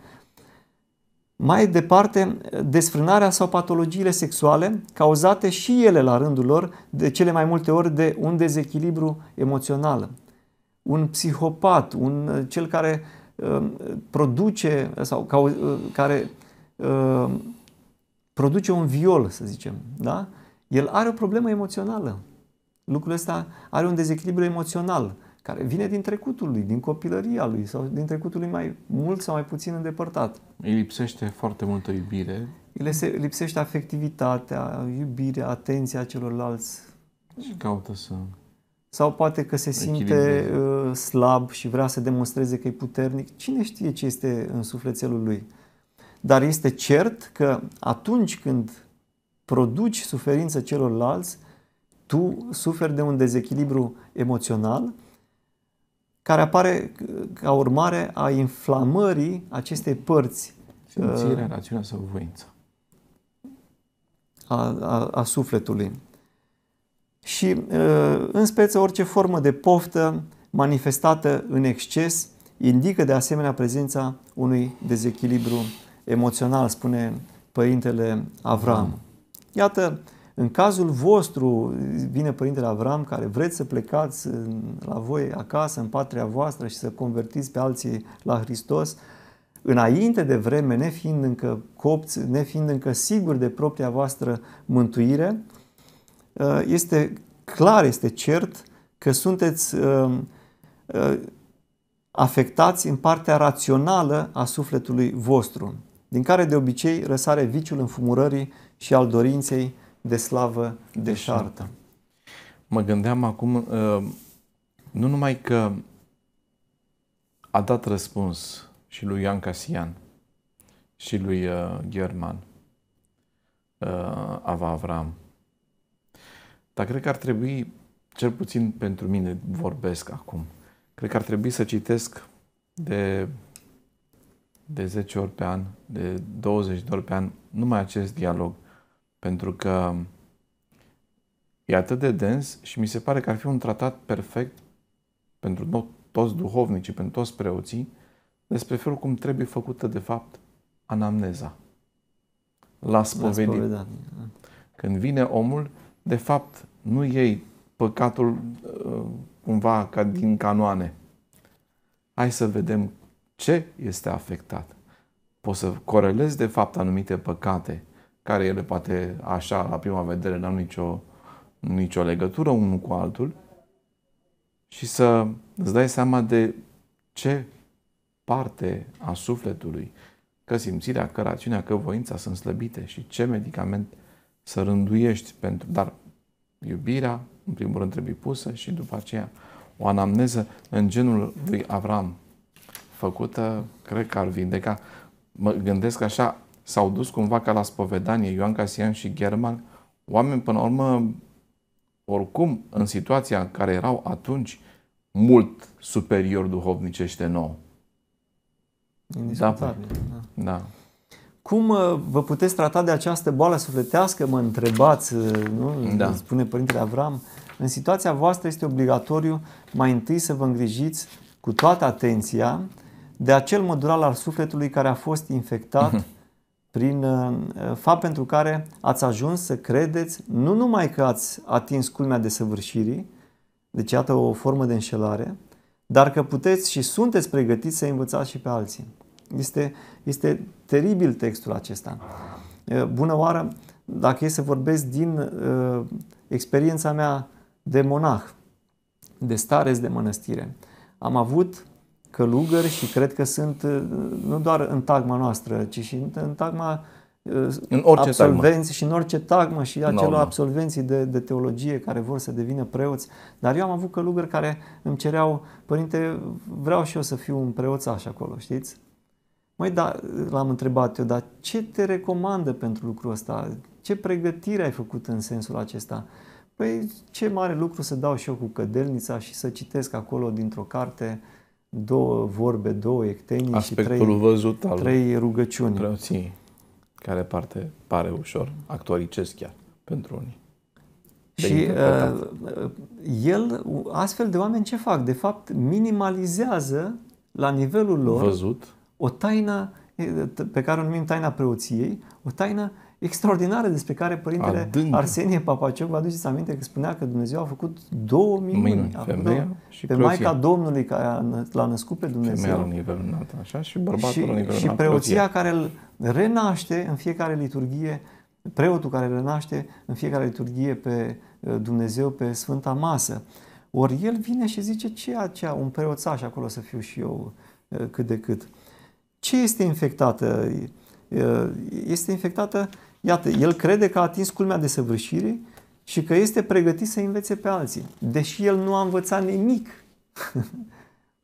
B: Mai departe, desfrânarea sau patologiile sexuale, cauzate și ele la rândul lor, de cele mai multe ori de un dezechilibru emoțional. Un psihopat, un ă, cel care ă, produce sau care produce un viol, să zicem, da? El are o problemă emoțională lucrul ăsta are un dezechilibru emoțional care vine din trecutul lui, din copilăria lui sau din trecutul lui mai mult sau mai puțin îndepărtat. Îi lipsește foarte multă iubire. Îi lipsește afectivitatea, iubirea, atenția celorlalți.
A: Și caută să...
B: Sau poate că se simte uh, slab și vrea să demonstreze că e puternic. Cine știe ce este în sufletelul lui? Dar este cert că atunci când produci suferință celorlalți, tu suferi de un dezechilibru emoțional care apare ca urmare a inflamării acestei părți. Simțirea, uh, rațiunea sau voința. A, a, a sufletului. Și, uh, în speță, orice formă de poftă manifestată în exces indică de asemenea prezența unui dezechilibru emoțional, spune părintele Avram. Iată în cazul vostru, vine Părintele Avram, care vreți să plecați la voi acasă, în patria voastră și să convertiți pe alții la Hristos, înainte de vreme, nefiind încă copți, nefiind încă siguri de propria voastră mântuire, uh, este clar, este cert că sunteți uh, uh, afectați în partea rațională a sufletului vostru, din care de obicei răsare viciul înfumurării și al dorinței de slavă deșartă.
A: Mă gândeam acum, ă, nu numai că a dat răspuns și lui Ioan Casian și lui ă, German ă, Ava Avram, dar cred că ar trebui, cel puțin pentru mine vorbesc acum, cred că ar trebui să citesc de, de 10 ori pe an, de 20 de ori pe an, numai acest dialog pentru că e atât de dens și mi se pare că ar fi un tratat perfect pentru toți duhovnicii, pentru toți preoții, despre felul cum trebuie făcută, de fapt, anamneza. La spovedi. Da. Când vine omul, de fapt, nu iei păcatul uh, cumva ca din canoane. Hai să vedem ce este afectat. Poți să corelezi, de fapt, anumite păcate – care ele poate așa, la prima vedere, n-au nicio, nicio legătură unul cu altul și să îți dai seama de ce parte a sufletului, că simțirea, că rațiunea, că voința sunt slăbite și ce medicament să rânduiești pentru, dar iubirea, în primul rând, trebuie pusă și după aceea o anamneză în genul lui Avram făcută, cred că ar vindeca. Mă gândesc așa, s-au dus cumva ca la spovedanie, Ioan Casian și German, oameni până la urmă, oricum, în situația în care erau atunci, mult superior duhovnicește
B: nou. Da, da. da. Cum uh, vă puteți trata de această boală sufletească, mă întrebați, uh, nu? Da. spune Părintele Avram. În situația voastră este obligatoriu mai întâi să vă îngrijiți cu toată atenția de acel mădural al sufletului care a fost infectat mhm prin uh, fapt pentru care ați ajuns să credeți nu numai că ați atins culmea desăvârșirii, deci iată o formă de înșelare, dar că puteți și sunteți pregătiți să învățați și pe alții. Este, este teribil textul acesta. Uh, bună oară, dacă e să vorbesc din uh, experiența mea de monah, de stares de mănăstire, am avut călugări și cred că sunt uh, nu doar în tagma noastră, ci și în tagma uh, în orice absolvenți tagmă. și în orice tagmă și acelor no, no. absolvenții de, de teologie care vor să devină preoți. Dar eu am avut călugări care îmi cereau, părinte, vreau și eu să fiu un așa acolo, știți? Măi, da, l-am întrebat eu, dar ce te recomandă pentru lucrul ăsta? Ce pregătire ai făcut în sensul acesta? Păi, ce mare lucru să dau și eu cu cădelnița și să citesc acolo dintr-o carte uh, două vorbe, două ectenii Aspectul și trei, văzut al trei rugăciuni. Preoții,
A: care parte, pare ușor, actoricesc chiar pentru unii. și uh,
B: uh, el, astfel de oameni ce fac? De fapt, minimalizează la nivelul lor Văzut. o taină pe care o numim taina preoției, o taină extraordinare despre care Părintele Adânc. Arsenie Papaciuc, vă aduceți aminte că spunea că Dumnezeu a făcut două minuni. a făcut femeia două, și pe preoția. Maica Domnului care l-a născut pe Dumnezeu. Femeia la nivel înalt, așa, și bărbatul și, la nivel înalt. Și preoția, preoția care îl renaște în fiecare liturghie, preotul care renaște în fiecare liturghie pe uh, Dumnezeu, pe Sfânta Masă. Ori el vine și zice, ce aceea, un preoțaș acolo să fiu și eu uh, cât de cât. Ce este infectată? Uh, este infectată Iată, el crede că a atins culmea de săvârșire și că este pregătit să învețe pe alții, deși el nu a învățat nimic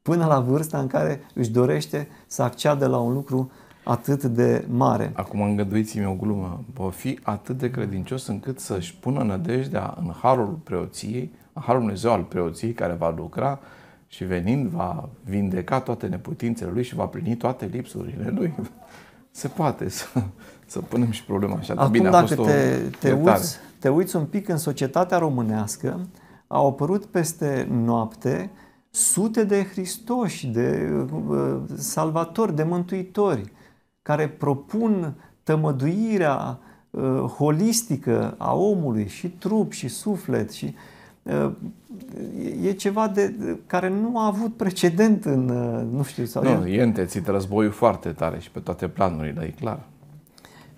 B: până la vârsta în care își dorește să acceadă la un lucru atât de mare. Acum
A: îngăduiți-mi o glumă. Vă fi atât de credincios încât să-și pună nădejdea în harul preoției, în harul Dumnezeu al preoției care va lucra și venind va vindeca toate neputințele lui și va plini toate lipsurile lui. Se poate să să punem și problema așa. Acum, Bine, dacă te, te, uiți,
B: te uiți un pic în societatea românească, au apărut peste noapte sute de Hristoși, de uh, salvatori, de mântuitori, care propun tămăduirea uh, holistică a omului și trup și suflet și uh, e ceva de, care nu a avut precedent în, uh, nu știu, sau... Nu, e
A: întețit războiul foarte tare și pe toate planurile, e
B: clar.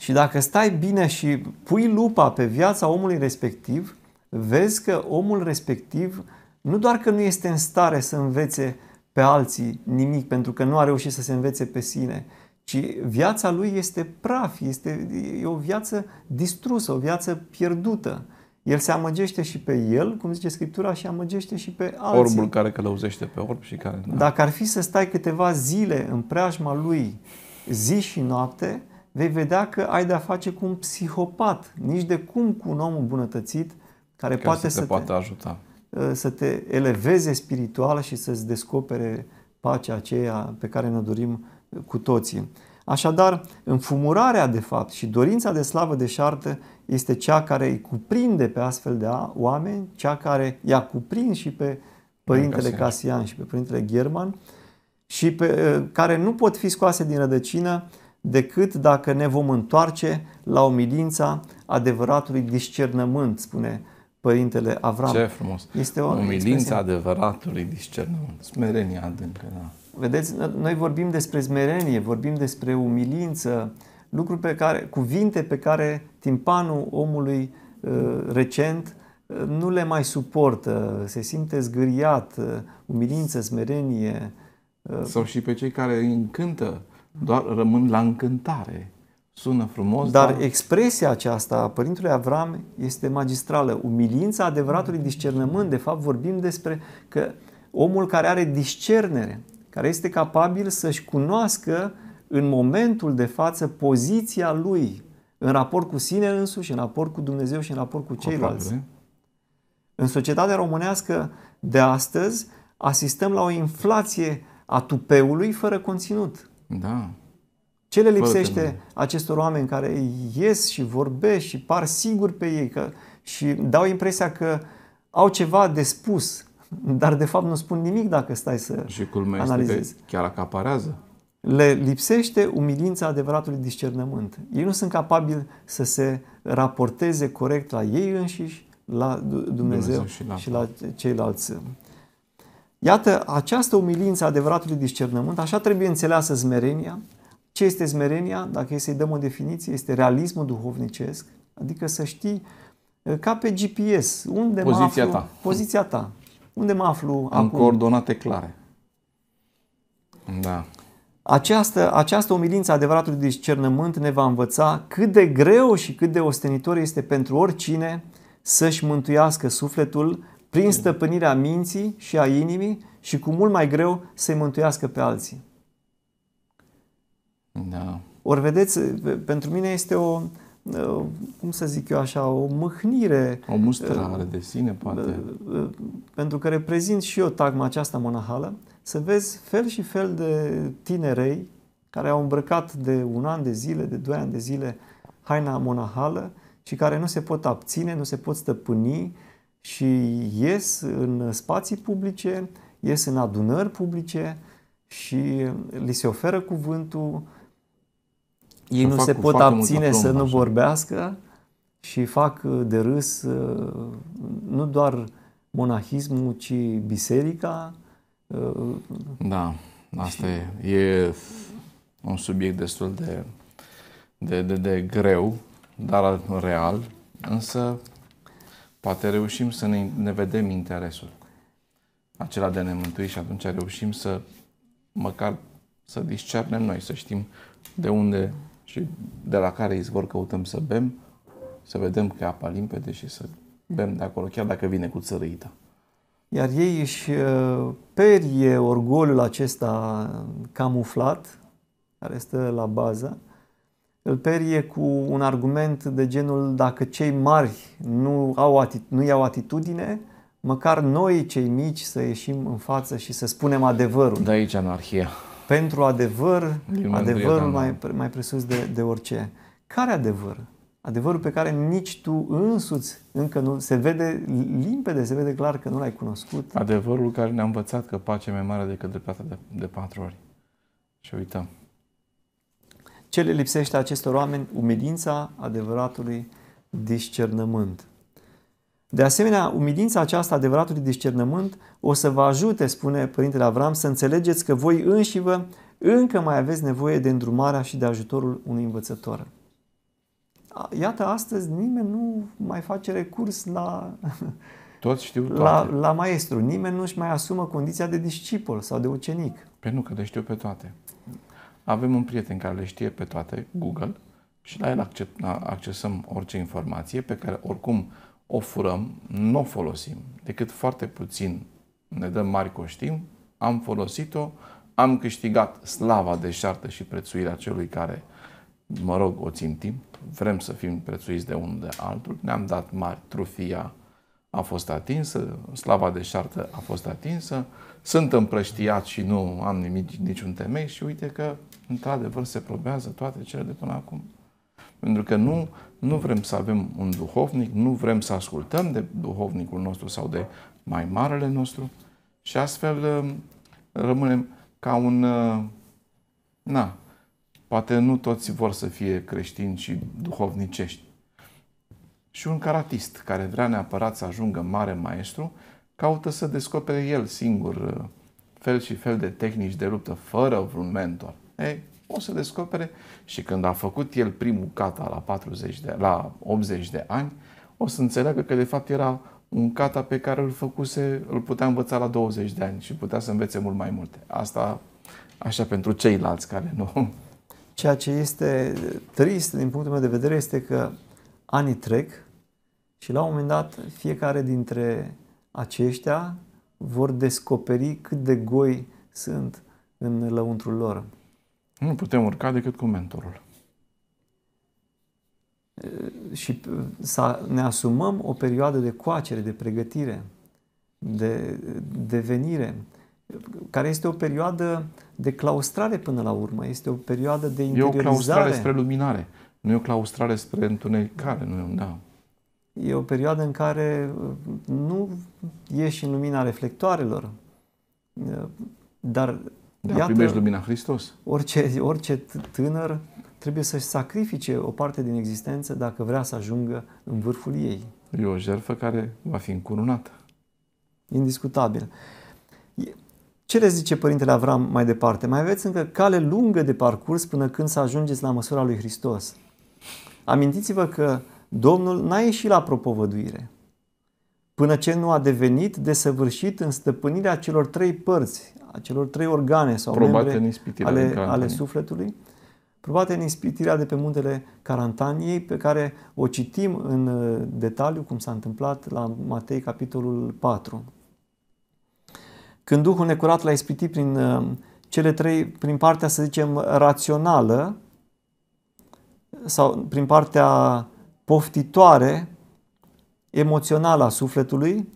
B: Și dacă stai bine și pui lupa pe viața omului respectiv, vezi că omul respectiv nu doar că nu este în stare să învețe pe alții nimic, pentru că nu a reușit să se învețe pe sine, ci viața lui este praf, este e o viață distrusă, o viață pierdută. El se amăgește și pe el, cum zice Scriptura, și amăgește și pe alții. Orbul
A: care călăuzește pe orb și care... Da. Dacă
B: ar fi să stai câteva zile în preajma lui zi și noapte, vei vedea că ai de-a face cu un psihopat, nici de cum cu un om îmbunătățit care, care poate să te, să poate te ajuta. Uh, să te eleveze spiritual și să-ți descopere pacea aceea pe care ne dorim cu toții. Așadar, înfumurarea de fapt și dorința de slavă de șartă este cea care îi cuprinde pe astfel de oameni, cea care i-a cuprins și pe Părintele Casian. Casian și pe Părintele German și pe, uh, care nu pot fi scoase din rădăcină decât dacă ne vom întoarce la umilința adevăratului discernământ, spune Părintele Avram. Ce frumos! Este o umilința expresie.
A: adevăratului discernământ, smerenia adâncă, da.
B: Vedeți, noi vorbim despre smerenie, vorbim despre umilință, lucruri pe care, cuvinte pe care timpanul omului uh, recent uh, nu le mai suportă, se simte zgâriat, uh, umilință, smerenie. Sau și pe cei care îi încântă doar rămân la încântare. Sună frumos. Dar, dar... expresia aceasta a Părintului Avram este magistrală. Umilința adevăratului discernământ. De fapt, vorbim despre că omul care are discernere, care este capabil să-și cunoască în momentul de față poziția lui în raport cu sine însuși, în raport cu Dumnezeu și în raport cu ceilalți. În societatea românească de astăzi asistăm la o inflație a tupeului fără conținut. Da. Ce le lipsește Fără acestor oameni care ies și vorbesc și par siguri pe ei că, și dau impresia că au ceva de spus, dar de fapt nu spun nimic dacă stai să Și culmea analizezi. este că chiar acaparează. Le lipsește umilința adevăratului discernământ. Ei nu sunt capabili să se raporteze corect la ei înșiși, la Dumnezeu, Dumnezeu și la, și la ceilalți Iată, această umilință adevăratului discernământ, așa trebuie înțeleasă smerenia. Ce este smerenia? Dacă e să-i dăm o definiție, este realismul duhovnicesc, adică să știi uh, ca pe GPS, unde poziția mă aflu, ta. poziția ta, unde mă aflu Am acum. coordonate clare. Da. Această, această umilință adevăratului discernământ ne va învăța cât de greu și cât de ostenitor este pentru oricine să-și mântuiască sufletul prin stăpânirea minții și a inimii și cu mult mai greu să-i mântuiască pe alții. Da. Ori vedeți, pentru mine este o, cum să zic eu așa, o mâhnire. O mustrare de sine, poate. Pentru că reprezint și eu tagma aceasta monahală, să vezi fel și fel de tinerei care au îmbrăcat de un an de zile, de doi ani de zile, haina monahală și care nu se pot abține, nu se pot stăpâni, și ies în spații publice, ies în adunări publice și li se oferă cuvântul,
A: ei nu se pot abține să nu așa.
B: vorbească și fac de râs uh, nu doar monahismul, ci biserica. Uh,
A: da, asta și... e, e un subiect destul de, de, de, de greu, dar real, însă Poate reușim să ne, ne vedem interesul acela de a ne mântui și atunci reușim să măcar să discernem noi, să știm de unde și de la care izvor căutăm să bem, să vedem că e apa limpede și să bem de acolo, chiar dacă vine cu țărâită.
B: Iar ei își uh, perie orgoliul acesta camuflat, care stă la bază, îl perie cu un argument de genul dacă cei mari nu, au ati- nu iau atitudine, măcar noi cei mici să ieșim în față și să spunem adevărul. De aici anarhia. Pentru adevăr, Primul adevărul mai, mai presus de, de orice. Care adevăr? Adevărul pe care nici tu însuți încă nu se vede limpede, se vede clar că nu l-ai cunoscut.
A: Adevărul care ne-a învățat că pacea e mai mare decât dreptatea de, de patru
B: ori. Și uităm. Ce le lipsește acestor oameni? Umilința adevăratului discernământ. De asemenea, umilința aceasta adevăratului discernământ o să vă ajute, spune Părintele Avram, să înțelegeți că voi înși vă încă mai aveți nevoie de îndrumarea și de ajutorul unui învățător. Iată, astăzi nimeni nu mai face recurs la, Toți știu toate. la, la maestru. Nimeni nu își mai asumă condiția de discipol sau de ucenic. Pe păi nu, că le știu pe toate
A: avem un prieten care le știe pe toate, Google, și la el accesăm orice informație pe care oricum o furăm, nu o folosim, decât foarte puțin ne dăm mari coștim, am folosit-o, am câștigat slava de șartă și prețuirea celui care, mă rog, o țintim, vrem să fim prețuiți de unul de altul, ne-am dat mari trufia, a fost atinsă, slava de șartă a fost atinsă, sunt împrăștiat și nu am nimic, niciun temei și uite că, într-adevăr, se probează toate cele de până acum. Pentru că nu, nu vrem să avem un duhovnic, nu vrem să ascultăm de duhovnicul nostru sau de mai marele nostru și astfel uh, rămânem ca un... Uh, na, poate nu toți vor să fie creștini și duhovnicești, și un caratist care vrea neapărat să ajungă mare maestru, caută să descopere el singur uh, fel și fel de tehnici de luptă, fără vreun mentor. Ei, o să descopere și când a făcut el primul kata la, 40 de, la 80 de ani, o să înțeleagă că de fapt era un kata pe care îl făcuse, îl putea învăța la 20 de ani și putea să învețe mult mai multe. Asta așa pentru ceilalți care
B: nu. Ceea ce este trist din punctul meu de vedere este că anii trec și la un moment dat, fiecare dintre aceștia vor descoperi cât de goi sunt în lăuntrul lor. Nu putem urca decât cu mentorul. Și uh, să ne asumăm o perioadă de coacere, de pregătire, de uh, devenire, care este o perioadă de claustrare până la urmă, este o perioadă de interiorizare. E o claustrare spre luminare, nu e o claustrare spre întunecare, nu e un da e o perioadă în care uh, nu ieși în lumina reflectoarelor, uh, dar da, iată, primești lumina Hristos. Orice, orice tânăr trebuie să-și sacrifice o parte din existență dacă vrea să ajungă în vârful ei. E o jertfă care va fi încununată. Indiscutabil. Ce le zice Părintele Avram mai departe? Mai aveți încă cale lungă de parcurs până când să ajungeți la măsura lui Hristos. Amintiți-vă că Domnul n-a ieșit la propovăduire, până ce nu a devenit desăvârșit în stăpânirea celor trei părți, a celor trei organe sau probate membre în ale, ale sufletului, probate în ispitirea de pe muntele Carantaniei, pe care o citim în uh, detaliu cum s-a întâmplat la Matei capitolul 4. Când Duhul necurat l-a ispitit prin uh, cele trei, prin partea, să zicem, rațională, sau prin partea poftitoare emoțională a sufletului,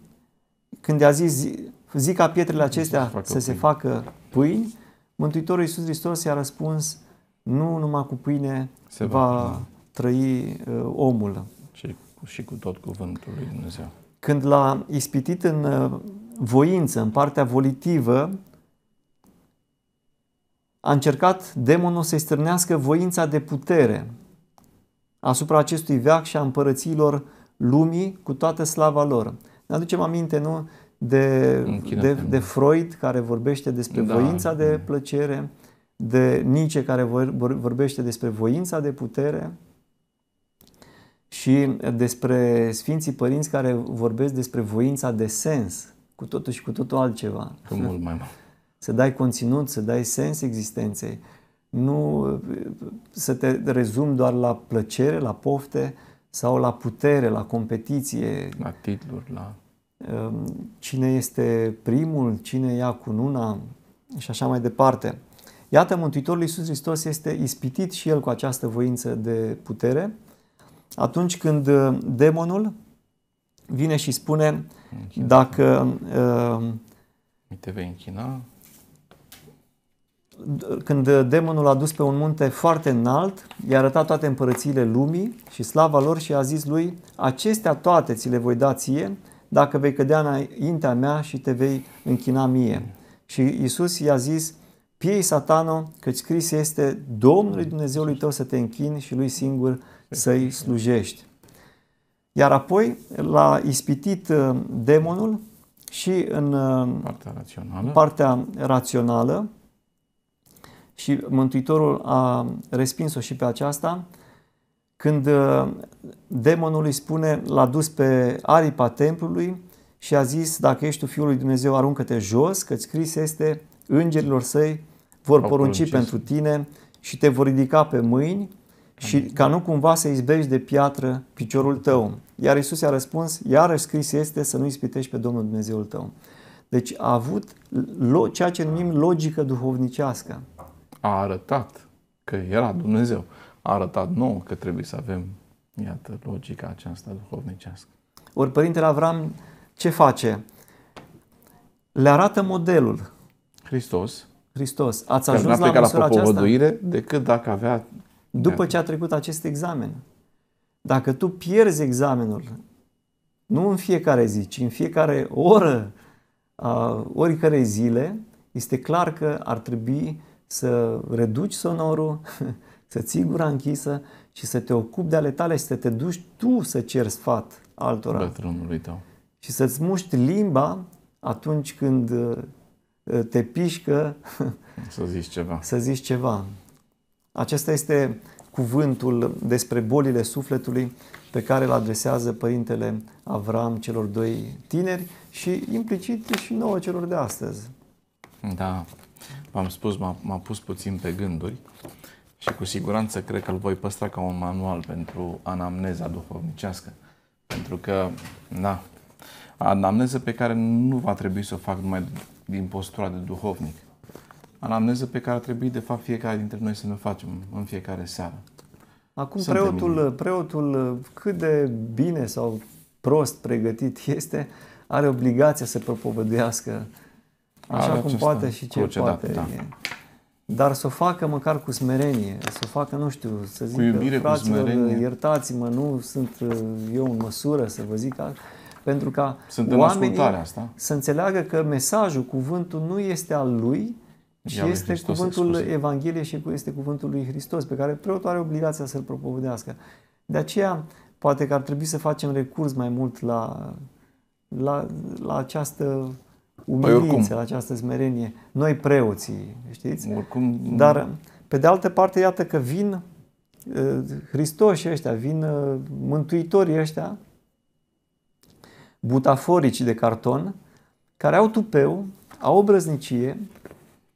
B: când i-a zis, zi ca pietrele acestea să, să se facă pâini, Mântuitorul Iisus Hristos i-a răspuns, nu numai cu pâine se va, va trăi uh, omul. Și cu, și cu tot cuvântul lui Dumnezeu. Când l-a ispitit în uh, voință, în partea volitivă, a încercat demonul să-i strânească voința de putere, asupra acestui veac și a împărățiilor lumii cu toată slava lor. Ne aducem aminte, nu? De, de, de Freud care vorbește despre da. voința de mm-hmm. plăcere, de Nietzsche care vorbește despre voința de putere și despre Sfinții Părinți care vorbesc despre voința de sens, cu totul și cu totul altceva. Cu mult mai mult. Să dai conținut, să dai sens existenței nu să te rezumi doar la plăcere, la pofte sau la putere, la competiție. La titluri, la... Ehm, cine este primul, cine ia cununa și așa mai departe. Iată, Mântuitorul Iisus Hristos este ispitit și el cu această voință de putere atunci când ehm, demonul vine și spune Închina. dacă... Uh, te vei închina când demonul a dus pe un munte foarte înalt, i-a arătat toate împărățiile lumii și slava lor și a zis lui, acestea toate ți le voi da ție, dacă vei cădea înaintea mea și te vei închina mie. Și Isus i-a zis, piei satano, căci scris este, Domnului Dumnezeului tău să te închini și lui singur să-i slujești. Iar apoi l-a ispitit uh, demonul și în uh, partea rațională, partea rațională și Mântuitorul a respins-o și pe aceasta când uh, demonul îi spune, l-a dus pe aripa templului și a zis, dacă ești tu Fiul lui Dumnezeu, aruncă-te jos, că scris este, îngerilor săi vor Au porunci poruncis. pentru tine și te vor ridica pe mâini și ca nu cumva să izbești de piatră piciorul tău. Iar Isus i-a răspuns, iarăși scris este să nu ispitești pe Domnul Dumnezeul tău. Deci a avut ceea ce numim logică duhovnicească a arătat că era Dumnezeu, a arătat nou că trebuie să
A: avem, iată, logica aceasta duhovnicească.
B: Ori Părintele Avram ce face? Le arată modelul. Hristos. Hristos. Ați ajuns la măsura la propovăduire aceasta? decât dacă avea... După ce a trecut acest examen. Dacă tu pierzi examenul, nu în fiecare zi, ci în fiecare oră, a oricărei zile, este clar că ar trebui să reduci sonorul, să ții gura închisă și să te ocupi de ale tale și să te duci tu să ceri sfat altora.
A: Bătrânului tău.
B: Și să-ți muști limba atunci când uh, te pișcă să zici ceva. Să zici ceva. Acesta este cuvântul despre bolile sufletului pe care îl adresează părintele Avram celor doi tineri și implicit și nouă celor de astăzi.
A: Da, v-am spus, m-a, m-a pus puțin pe gânduri și cu siguranță cred că îl voi păstra ca un manual pentru anamneza duhovnicească. Pentru că, da, anamneză pe care nu va trebui să o fac numai din postura de duhovnic. Anamneză pe care ar trebui, de fapt, fiecare dintre noi să ne facem în fiecare seară.
B: Acum, preotul, preotul, cât de bine sau prost pregătit este, are obligația să propovăduiască Așa cum poate și ce cruce, da, poate. Da, da. Dar să o facă măcar cu smerenie, să o facă, nu știu, să zic, cu iubire, fraților, cu iertați-mă, nu sunt uh, eu în măsură să vă zic pentru ca sunt oamenii asta. să înțeleagă că mesajul, cuvântul nu este al lui,
A: ci Ia este Hristos cuvântul exclusiv.
B: Evangheliei și este cuvântul lui Hristos, pe care preotul are obligația să-l propovădească. De aceea, poate că ar trebui să facem recurs mai mult la, la, la această Păi umilință, oricum. această smerenie. Noi preoții, știți? Oricum, Dar, pe de altă parte, iată că vin uh, Hristoși ăștia, vin uh, mântuitorii ăștia, butaforici de carton, care au tupeu, au obrăznicie,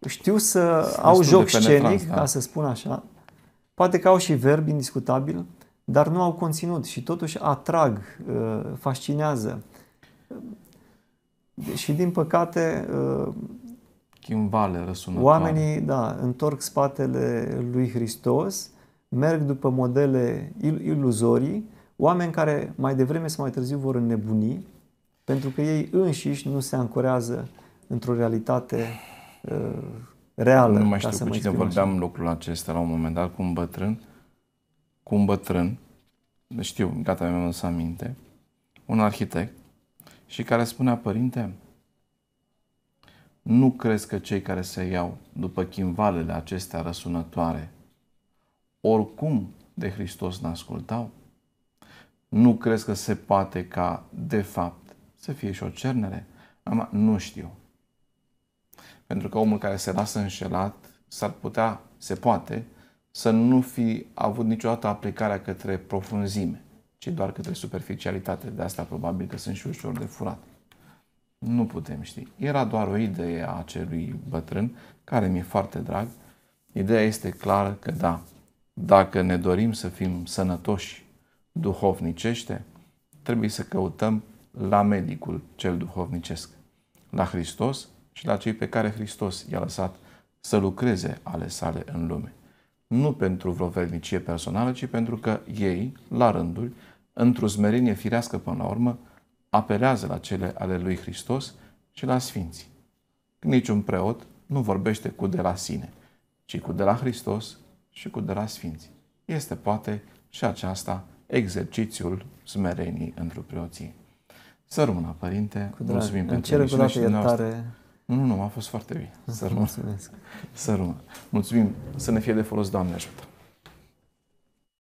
B: știu să Sunt au joc scenic, da. ca să spun așa, poate că au și verb indiscutabil, dar nu au conținut și totuși atrag, uh, fascinează. Și din păcate Chimbale Oamenii, da, întorc spatele lui Hristos, merg după modele il- iluzorii, oameni care mai devreme sau mai târziu vor înnebuni, pentru că ei înșiși nu se ancorează într-o realitate uh, reală. Nu mai știu să cu cine vorbeam
A: așa. lucrul acesta la un moment dat, cu un bătrân, cu un bătrân, știu, gata, mi-am adus aminte, un arhitect, și care spunea, Părinte, nu crezi că cei care se iau după chimvalele acestea răsunătoare, oricum de Hristos n-ascultau? Nu crezi că se poate ca, de fapt, să fie și o cernere? Am, nu știu. Pentru că omul care se lasă înșelat s-ar putea, se poate, să nu fi avut niciodată aplicarea către profunzime ci doar către superficialitate. De asta probabil că sunt și ușor de furat. Nu putem ști. Era doar o idee a acelui bătrân, care mi-e foarte drag. Ideea este clară că da, dacă ne dorim să fim sănătoși duhovnicește, trebuie să căutăm la medicul cel duhovnicesc, la Hristos și la cei pe care Hristos i-a lăsat să lucreze ale sale în lume. Nu pentru vreo vernicie personală, ci pentru că ei, la rândul într-o smerenie firească până la urmă, apelează la cele ale lui Hristos și la Sfinții. Când niciun preot nu vorbește cu de la sine, ci cu de la Hristos și cu de la Sfinții. Este poate și aceasta exercițiul smerenii într-o preoție. Să rămână, Părinte, cu drag. mulțumim pentru emisiune și tare... Nu, nu, nu, a fost foarte bine. Să rămână. Mulțumesc. Să rămână. Mulțumim. Să ne fie de folos, Doamne ajută.